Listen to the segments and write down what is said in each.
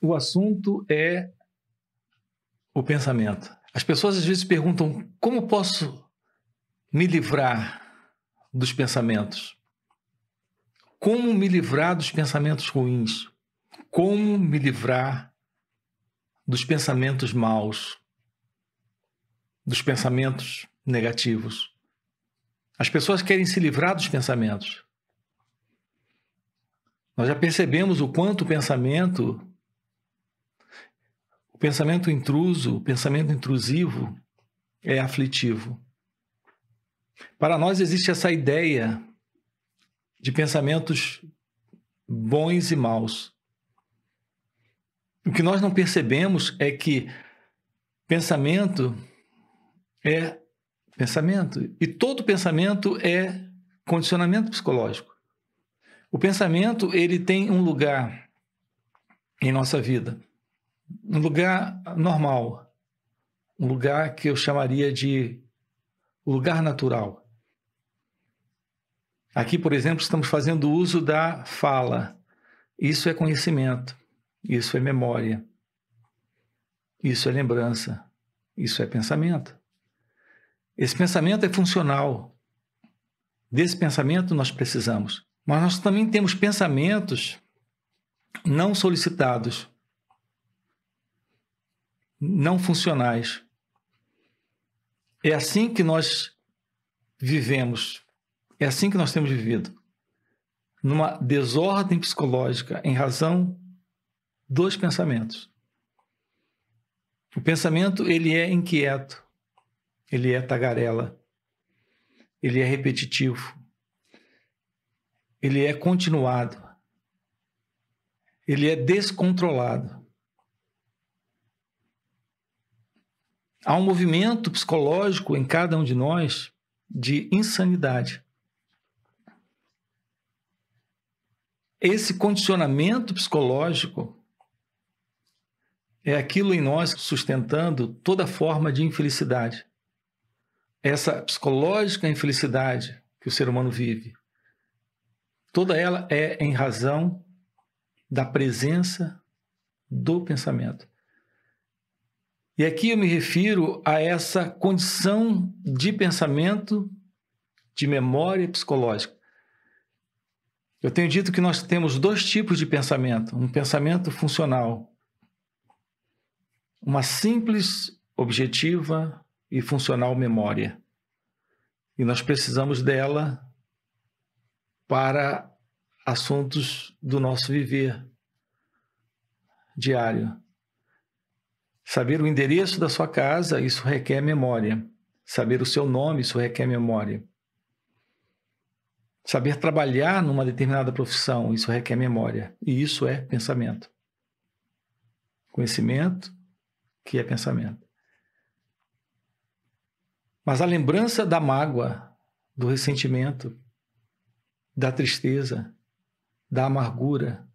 O assunto é o pensamento. As pessoas às vezes perguntam como posso me livrar dos pensamentos? Como me livrar dos pensamentos ruins? Como me livrar dos pensamentos maus? Dos pensamentos negativos? As pessoas querem se livrar dos pensamentos. Nós já percebemos o quanto o pensamento o pensamento intruso, o pensamento intrusivo é aflitivo. Para nós existe essa ideia de pensamentos bons e maus. O que nós não percebemos é que pensamento é pensamento e todo pensamento é condicionamento psicológico. O pensamento ele tem um lugar em nossa vida um lugar normal, um lugar que eu chamaria de lugar natural. Aqui, por exemplo, estamos fazendo uso da fala. Isso é conhecimento, isso é memória, isso é lembrança, isso é pensamento. Esse pensamento é funcional. Desse pensamento nós precisamos. Mas nós também temos pensamentos não solicitados não funcionais. É assim que nós vivemos, é assim que nós temos vivido, numa desordem psicológica em razão dos pensamentos. O pensamento ele é inquieto, ele é tagarela, ele é repetitivo, ele é continuado, ele é descontrolado. Há um movimento psicológico em cada um de nós de insanidade. Esse condicionamento psicológico é aquilo em nós sustentando toda forma de infelicidade. Essa psicológica infelicidade que o ser humano vive, toda ela é em razão da presença do pensamento. E aqui eu me refiro a essa condição de pensamento, de memória psicológica. Eu tenho dito que nós temos dois tipos de pensamento: um pensamento funcional, uma simples, objetiva e funcional memória. E nós precisamos dela para assuntos do nosso viver diário. Saber o endereço da sua casa, isso requer memória. Saber o seu nome, isso requer memória. Saber trabalhar numa determinada profissão, isso requer memória. E isso é pensamento. Conhecimento, que é pensamento. Mas a lembrança da mágoa, do ressentimento, da tristeza, da amargura,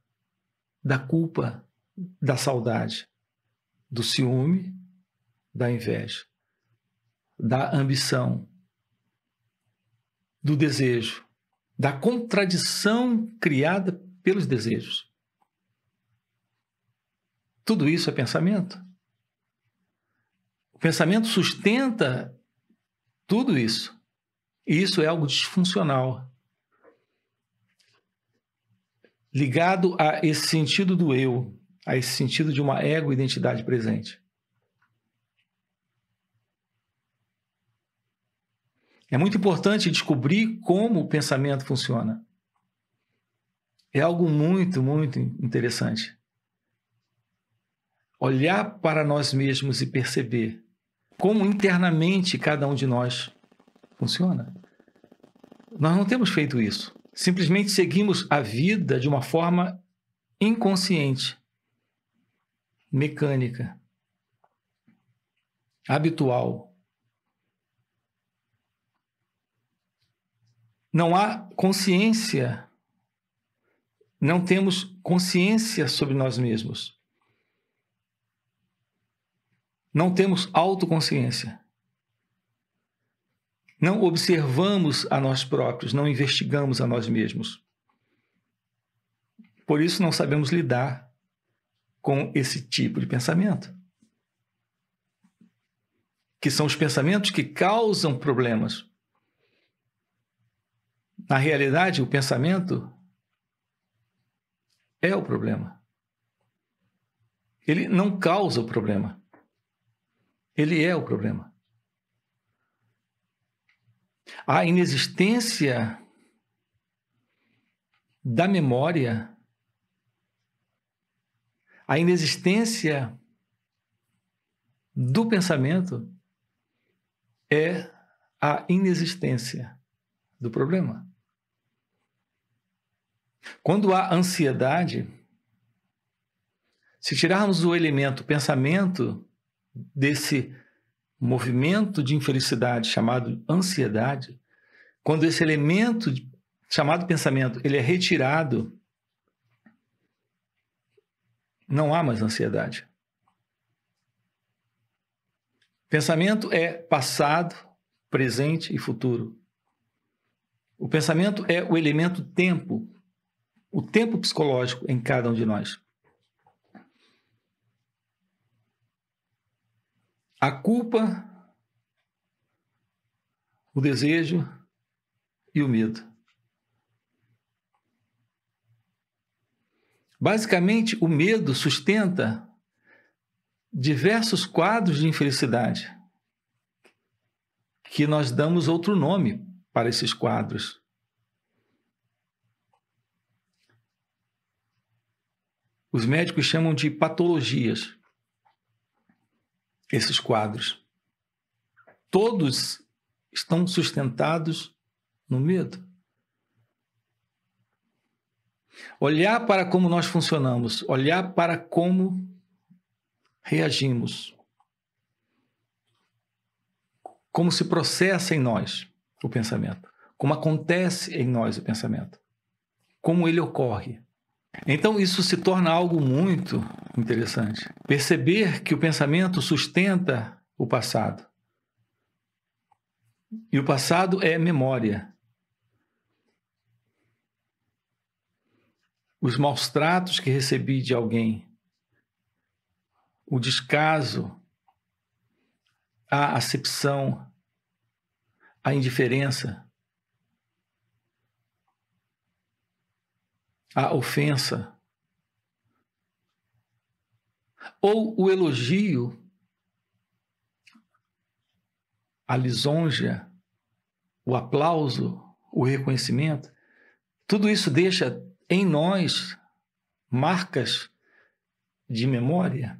da culpa, da saudade, do ciúme, da inveja, da ambição, do desejo, da contradição criada pelos desejos. Tudo isso é pensamento. O pensamento sustenta tudo isso. E isso é algo disfuncional. Ligado a esse sentido do eu, a esse sentido de uma ego-identidade presente. É muito importante descobrir como o pensamento funciona. É algo muito, muito interessante. Olhar para nós mesmos e perceber como internamente cada um de nós funciona. Nós não temos feito isso. Simplesmente seguimos a vida de uma forma inconsciente mecânica, habitual. Não há consciência, não temos consciência sobre nós mesmos. Não temos autoconsciência. Não observamos a nós próprios, não investigamos a nós mesmos. Por isso não sabemos lidar com esse tipo de pensamento. Que são os pensamentos que causam problemas. Na realidade, o pensamento é o problema. Ele não causa o problema. Ele é o problema. A inexistência da memória a inexistência do pensamento é a inexistência do problema. Quando há ansiedade, se tirarmos o elemento pensamento desse movimento de infelicidade chamado ansiedade, quando esse elemento chamado pensamento ele é retirado não há mais ansiedade. Pensamento é passado, presente e futuro. O pensamento é o elemento tempo, o tempo psicológico em cada um de nós. A culpa, o desejo e o medo. Basicamente, o medo sustenta diversos quadros de infelicidade, que nós damos outro nome para esses quadros. Os médicos chamam de patologias esses quadros. Todos estão sustentados no medo. Olhar para como nós funcionamos, olhar para como reagimos, como se processa em nós o pensamento, como acontece em nós o pensamento, como ele ocorre. Então isso se torna algo muito interessante. Perceber que o pensamento sustenta o passado. E o passado é memória. os maus tratos que recebi de alguém, o descaso, a acepção, a indiferença, a ofensa, ou o elogio, a lisonja, o aplauso, o reconhecimento, tudo isso deixa em nós marcas de memória.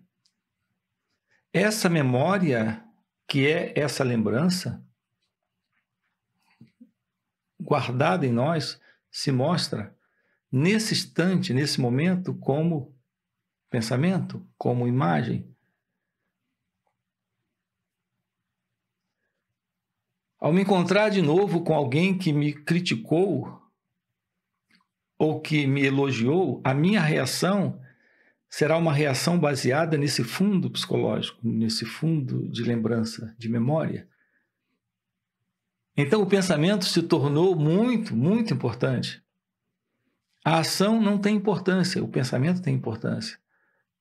Essa memória, que é essa lembrança, guardada em nós, se mostra nesse instante, nesse momento, como pensamento, como imagem. Ao me encontrar de novo com alguém que me criticou ou que me elogiou, a minha reação será uma reação baseada nesse fundo psicológico, nesse fundo de lembrança, de memória. Então o pensamento se tornou muito, muito importante. A ação não tem importância, o pensamento tem importância.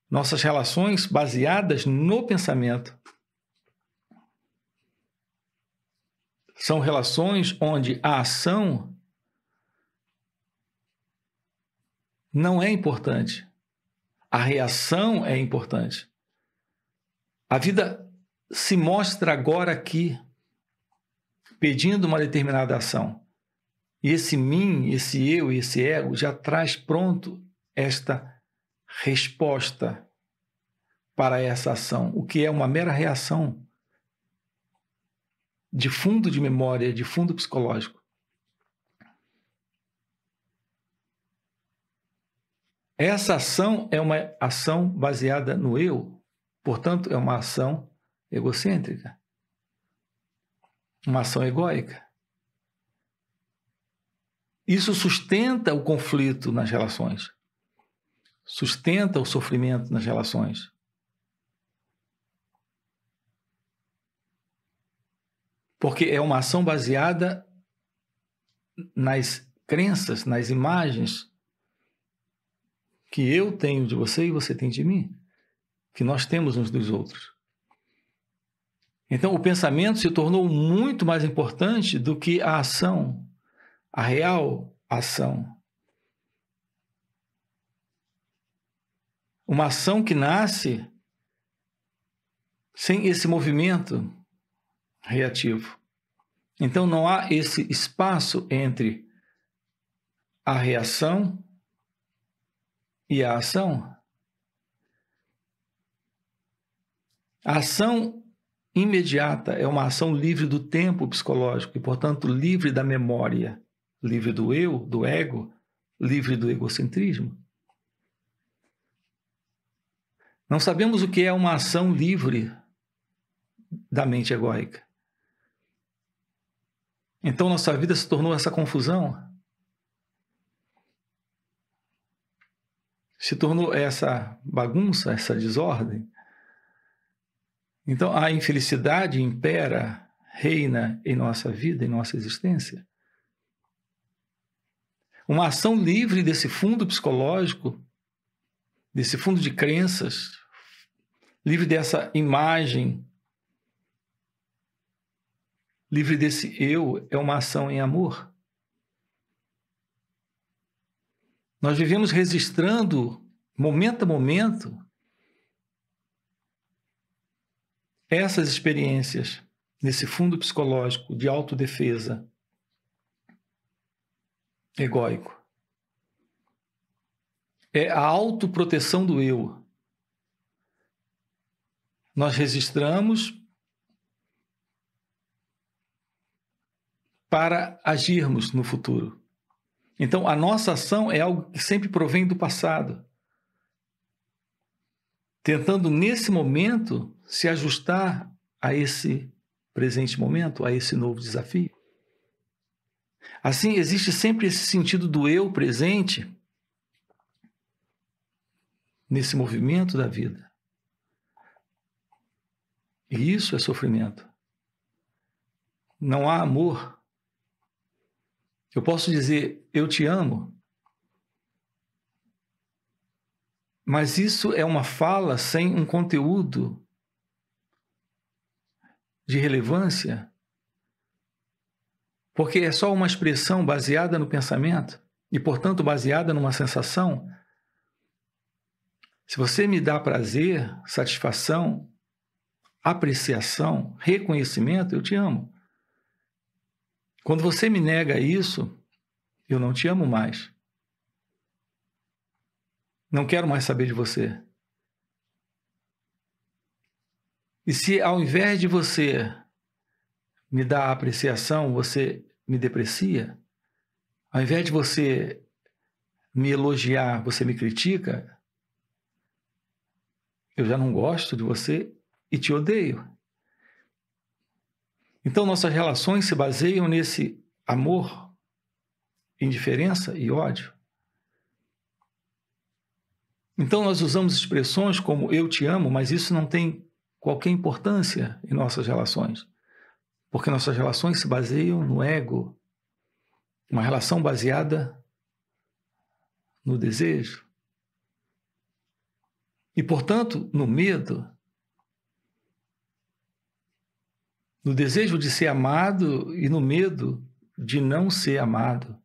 Nossas relações baseadas no pensamento são relações onde a ação não é importante. A reação é importante. A vida se mostra agora aqui, pedindo uma determinada ação. E esse mim, esse eu e esse ego já traz pronto esta resposta para essa ação, o que é uma mera reação de fundo de memória, de fundo psicológico. Essa ação é uma ação baseada no eu, portanto, é uma ação egocêntrica, uma ação egóica. Isso sustenta o conflito nas relações, sustenta o sofrimento nas relações. Porque é uma ação baseada nas crenças, nas imagens que eu tenho de você e você tem de mim, que nós temos uns dos outros. Então, o pensamento se tornou muito mais importante do que a ação, a real ação. Uma ação que nasce sem esse movimento reativo. Então, não há esse espaço entre a reação e a ação. A ação imediata é uma ação livre do tempo psicológico e, portanto, livre da memória, livre do eu, do ego, livre do egocentrismo. Não sabemos o que é uma ação livre da mente egoica Então, nossa vida se tornou essa confusão. se tornou essa bagunça, essa desordem. Então a infelicidade impera, reina em nossa vida, em nossa existência. Uma ação livre desse fundo psicológico, desse fundo de crenças, livre dessa imagem, livre desse eu, é uma ação em amor. Nós vivemos registrando, momento a momento, essas experiências nesse fundo psicológico de autodefesa egóico. É a autoproteção do eu. Nós registramos para agirmos no futuro. Então, a nossa ação é algo que sempre provém do passado, tentando nesse momento se ajustar a esse presente momento, a esse novo desafio. Assim, existe sempre esse sentido do eu presente nesse movimento da vida. E isso é sofrimento. Não há amor eu posso dizer, eu te amo. Mas isso é uma fala sem um conteúdo de relevância, porque é só uma expressão baseada no pensamento e, portanto, baseada numa sensação. Se você me dá prazer, satisfação, apreciação, reconhecimento, eu te amo. Quando você me nega isso, eu não te amo mais. Não quero mais saber de você. E se ao invés de você me dar apreciação, você me deprecia, ao invés de você me elogiar, você me critica, eu já não gosto de você e te odeio. Então, nossas relações se baseiam nesse amor, indiferença e ódio. Então, nós usamos expressões como eu te amo, mas isso não tem qualquer importância em nossas relações, porque nossas relações se baseiam no ego, uma relação baseada no desejo e, portanto, no medo no desejo de ser amado e no medo de não ser amado.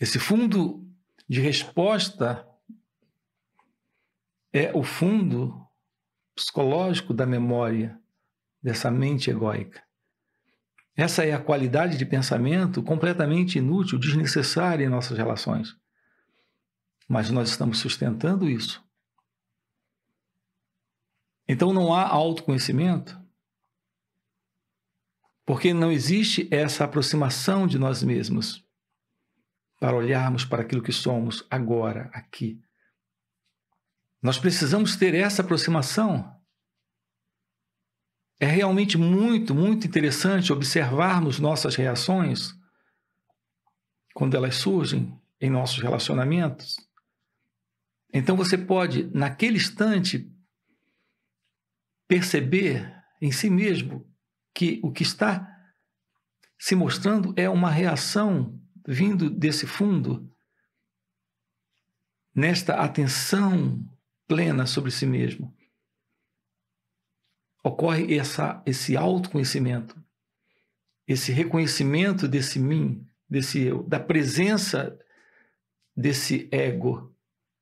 Esse fundo de resposta é o fundo psicológico da memória dessa mente egoica. Essa é a qualidade de pensamento completamente inútil, desnecessária em nossas relações. Mas nós estamos sustentando isso então não há autoconhecimento, porque não existe essa aproximação de nós mesmos para olharmos para aquilo que somos agora, aqui. Nós precisamos ter essa aproximação. É realmente muito, muito interessante observarmos nossas reações quando elas surgem em nossos relacionamentos. Então você pode, naquele instante, perceber em si mesmo que o que está se mostrando é uma reação vindo desse fundo nesta atenção plena sobre si mesmo. Ocorre essa, esse autoconhecimento, esse reconhecimento desse mim, desse eu, da presença desse ego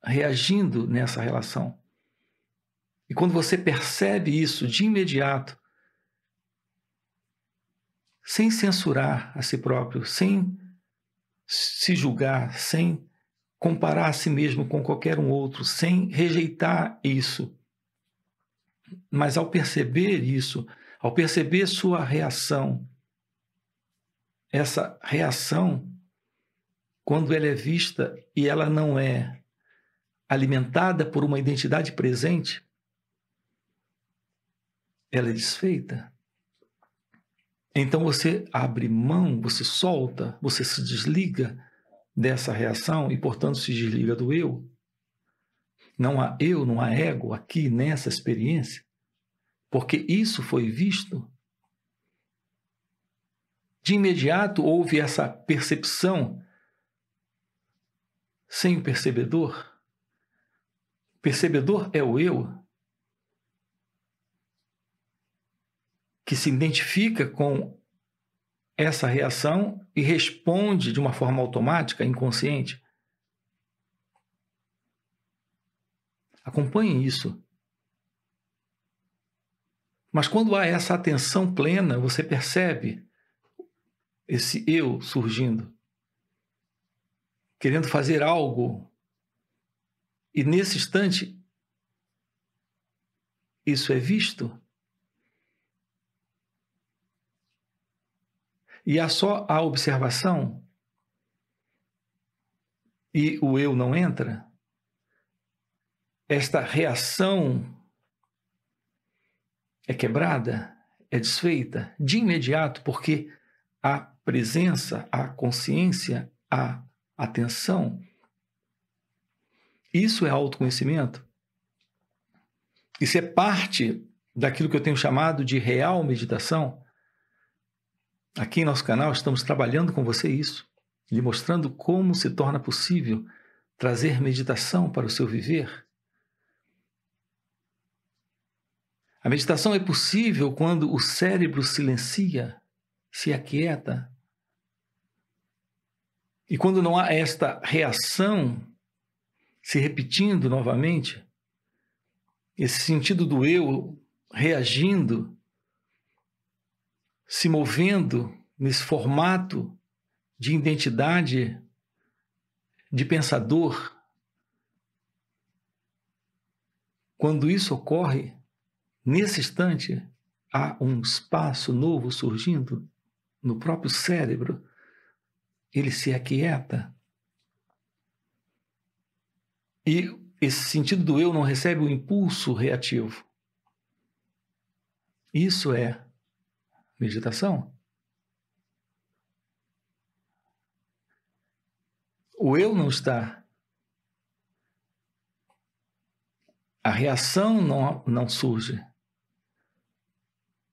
reagindo nessa relação. E quando você percebe isso de imediato, sem censurar a si próprio, sem se julgar, sem comparar a si mesmo com qualquer um outro, sem rejeitar isso. Mas ao perceber isso, ao perceber sua reação, essa reação, quando ela é vista e ela não é alimentada por uma identidade presente, ela é desfeita. Então você abre mão, você solta, você se desliga dessa reação e, portanto, se desliga do eu. Não há eu, não há ego aqui nessa experiência, porque isso foi visto. De imediato houve essa percepção sem o percebedor. Percebedor é o eu, que se identifica com essa reação e responde de uma forma automática, inconsciente. Acompanhe isso. Mas quando há essa atenção plena, você percebe esse eu surgindo, querendo fazer algo. E nesse instante, isso é visto. E há só a observação e o eu não entra? Esta reação é quebrada, é desfeita de imediato, porque a presença, a consciência, a atenção. Isso é autoconhecimento. Isso é parte daquilo que eu tenho chamado de real meditação. Aqui em nosso canal estamos trabalhando com você isso, lhe mostrando como se torna possível trazer meditação para o seu viver. A meditação é possível quando o cérebro silencia, se aquieta. E quando não há esta reação se repetindo novamente, esse sentido do eu reagindo se movendo nesse formato de identidade de pensador, quando isso ocorre, nesse instante há um espaço novo surgindo no próprio cérebro, ele se aquieta. E esse sentido do eu não recebe o impulso reativo. Isso é meditação. O eu não está. A reação não, não surge.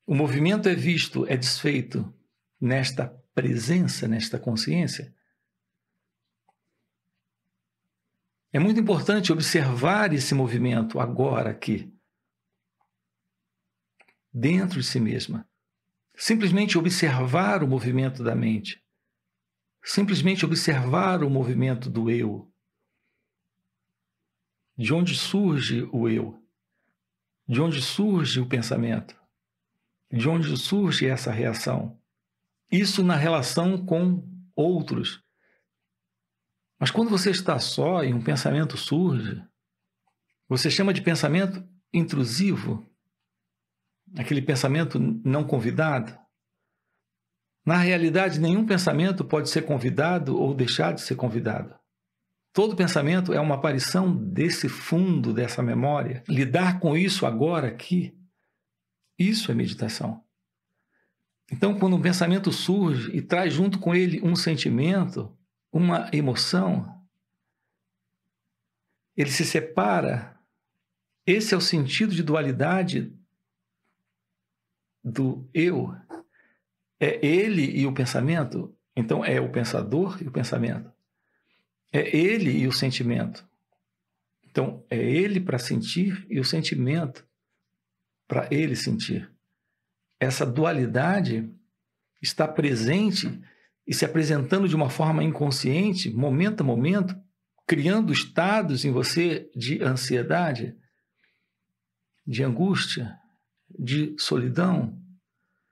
O movimento é visto, é desfeito nesta presença, nesta consciência. É muito importante observar esse movimento agora aqui, dentro de si mesma. Simplesmente observar o movimento da mente. Simplesmente observar o movimento do eu. De onde surge o eu? De onde surge o pensamento? De onde surge essa reação? Isso na relação com outros. Mas quando você está só e um pensamento surge, você chama de pensamento intrusivo, aquele pensamento não convidado. Na realidade, nenhum pensamento pode ser convidado ou deixar de ser convidado. Todo pensamento é uma aparição desse fundo, dessa memória. Lidar com isso agora, aqui, isso é meditação. Então, quando um pensamento surge e traz junto com ele um sentimento, uma emoção, ele se separa. Esse é o sentido de dualidade do eu. É ele e o pensamento, então é o pensador e o pensamento. É ele e o sentimento. Então é ele para sentir e o sentimento para ele sentir. Essa dualidade está presente e se apresentando de uma forma inconsciente, momento a momento, criando estados em você de ansiedade, de angústia, de solidão,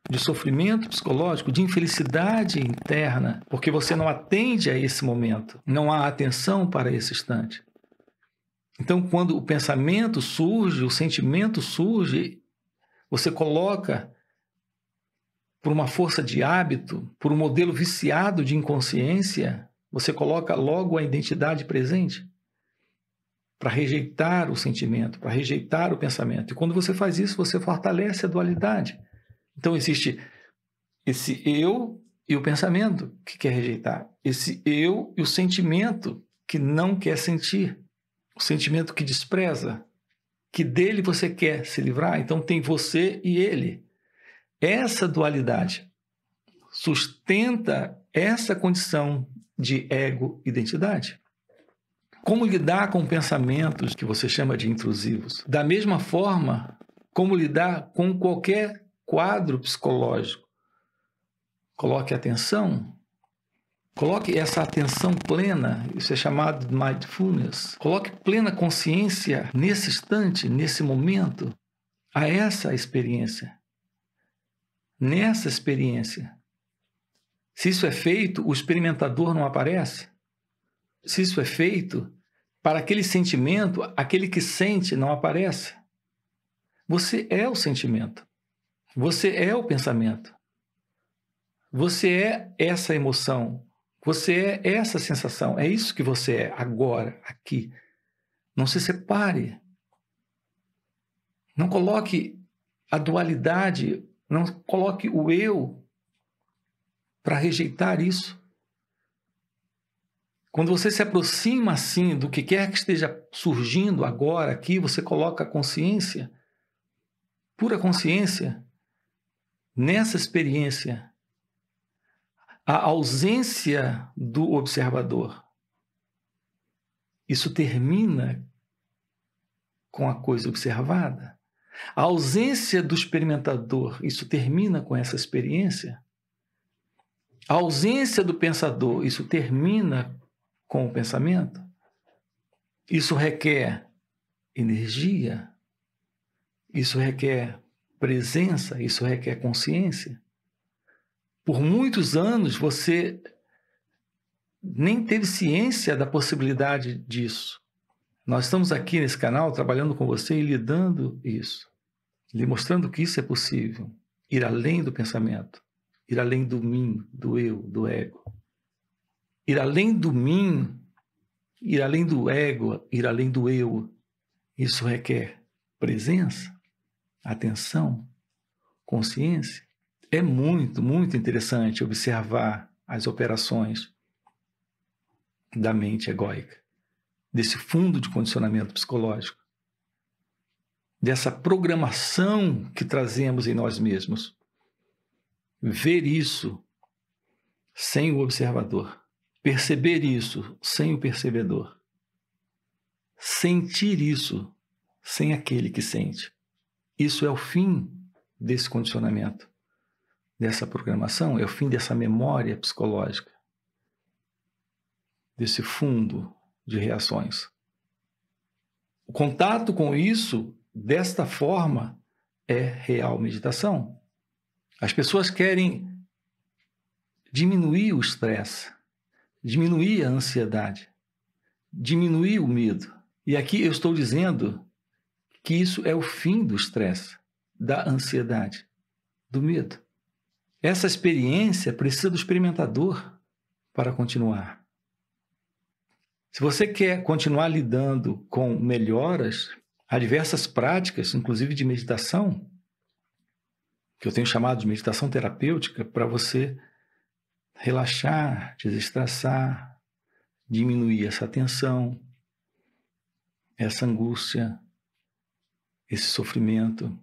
de sofrimento psicológico, de infelicidade interna, porque você não atende a esse momento, não há atenção para esse instante. Então, quando o pensamento surge, o sentimento surge, você coloca por uma força de hábito, por um modelo viciado de inconsciência, você coloca logo a identidade presente para rejeitar o sentimento, para rejeitar o pensamento. E quando você faz isso, você fortalece a dualidade. Então existe esse eu e o pensamento que quer rejeitar, esse eu e o sentimento que não quer sentir, o sentimento que despreza, que dele você quer se livrar. Então tem você e ele. Essa dualidade sustenta essa condição de ego-identidade. Como lidar com pensamentos que você chama de intrusivos? Da mesma forma, como lidar com qualquer quadro psicológico? Coloque atenção, Coloque essa atenção plena, isso é chamado de mindfulness. Coloque plena consciência nesse instante, nesse momento, a essa experiência. Nessa experiência. Se isso é feito, o experimentador não aparece? se isso é feito, para aquele sentimento, aquele que sente não aparece. Você é o sentimento. Você é o pensamento. Você é essa emoção. Você é essa sensação. É isso que você é agora, aqui. Não se separe. Não coloque a dualidade, não coloque o eu para rejeitar isso. Quando você se aproxima assim do que quer que esteja surgindo agora aqui, você coloca a consciência, pura consciência, nessa experiência. A ausência do observador. Isso termina com a coisa observada. A ausência do experimentador, isso termina com essa experiência. A ausência do pensador, isso termina com o pensamento. Isso requer energia, isso requer presença, isso requer consciência. Por muitos anos você nem teve ciência da possibilidade disso. Nós estamos aqui nesse canal trabalhando com você e lidando isso, lhe mostrando que isso é possível, ir além do pensamento, ir além do mim, do eu, do ego ir além do mim, ir além do ego, ir além do eu. Isso requer presença, atenção, consciência. É muito, muito interessante observar as operações da mente egóica, desse fundo de condicionamento psicológico, dessa programação que trazemos em nós mesmos. Ver isso sem o observador Perceber isso sem o percebedor. Sentir isso sem aquele que sente. Isso é o fim desse condicionamento, dessa programação, é o fim dessa memória psicológica, desse fundo de reações. O contato com isso, desta forma, é real meditação. As pessoas querem diminuir o estresse, diminuir a ansiedade, diminuir o medo. E aqui eu estou dizendo que isso é o fim do estresse, da ansiedade, do medo. Essa experiência precisa do experimentador para continuar. Se você quer continuar lidando com melhoras, há diversas práticas, inclusive de meditação, que eu tenho chamado de meditação terapêutica, para você relaxar, desestressar, diminuir essa tensão, essa angústia, esse sofrimento.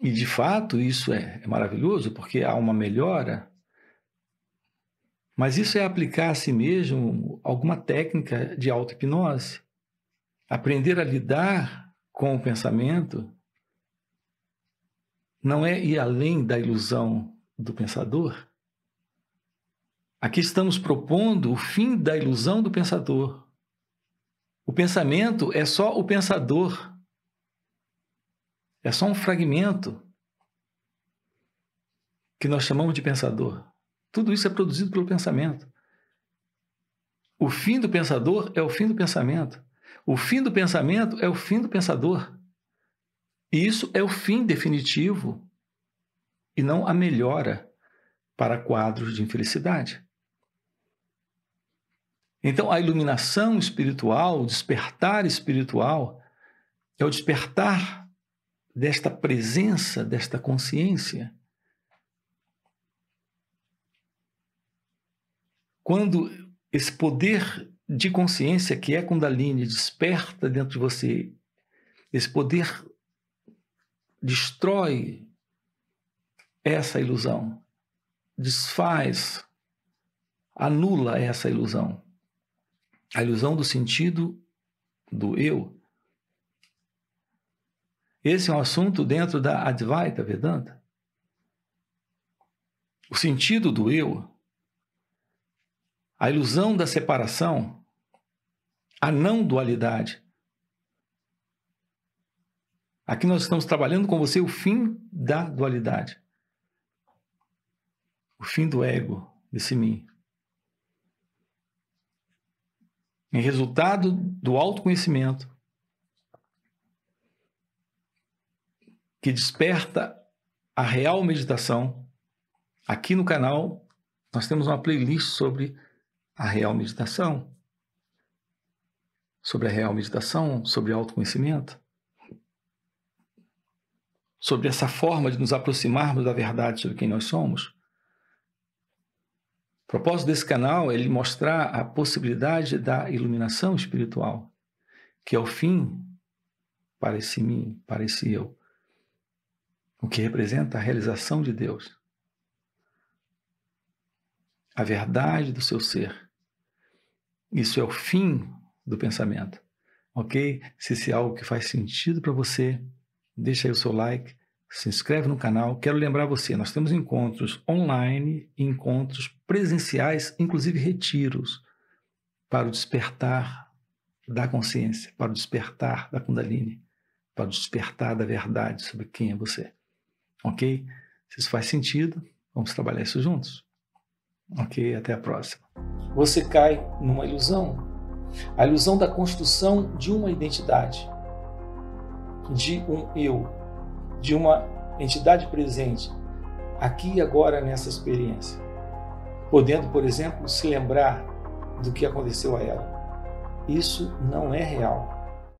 E de fato isso é, é maravilhoso porque há uma melhora, mas isso é aplicar a si mesmo alguma técnica de auto-hipnose. Aprender a lidar com o pensamento não é ir além da ilusão do pensador, Aqui estamos propondo o fim da ilusão do pensador. O pensamento é só o pensador. É só um fragmento que nós chamamos de pensador. Tudo isso é produzido pelo pensamento. O fim do pensador é o fim do pensamento. O fim do pensamento é o fim do pensador. E isso é o fim definitivo e não a melhora para quadros de infelicidade. Então, a iluminação espiritual, o despertar espiritual, é o despertar desta presença, desta consciência. Quando esse poder de consciência que é Kundalini desperta dentro de você, esse poder destrói essa ilusão, desfaz, anula essa ilusão a ilusão do sentido do eu. Esse é um assunto dentro da Advaita Vedanta. O sentido do eu, a ilusão da separação, a não dualidade. Aqui nós estamos trabalhando com você o fim da dualidade. O fim do ego, desse mim. em resultado do autoconhecimento, que desperta a real meditação. Aqui no canal, nós temos uma playlist sobre a real meditação, sobre a real meditação, sobre autoconhecimento, sobre essa forma de nos aproximarmos da verdade sobre quem nós somos. O propósito desse canal é ele mostrar a possibilidade da iluminação espiritual, que é o fim para esse mim, para esse eu, o que representa a realização de Deus, a verdade do seu ser. Isso é o fim do pensamento, ok? Se isso é algo que faz sentido para você, deixa aí o seu like, se inscreve no canal. Quero lembrar você, nós temos encontros online, encontros presenciais, inclusive retiros para o despertar da consciência, para o despertar da Kundalini, para o despertar da verdade sobre quem é você. OK? Se isso faz sentido, vamos trabalhar isso juntos. OK? Até a próxima. Você cai numa ilusão, a ilusão da construção de uma identidade, de um eu de uma entidade presente aqui e agora nessa experiência, podendo, por exemplo, se lembrar do que aconteceu a ela. Isso não é real.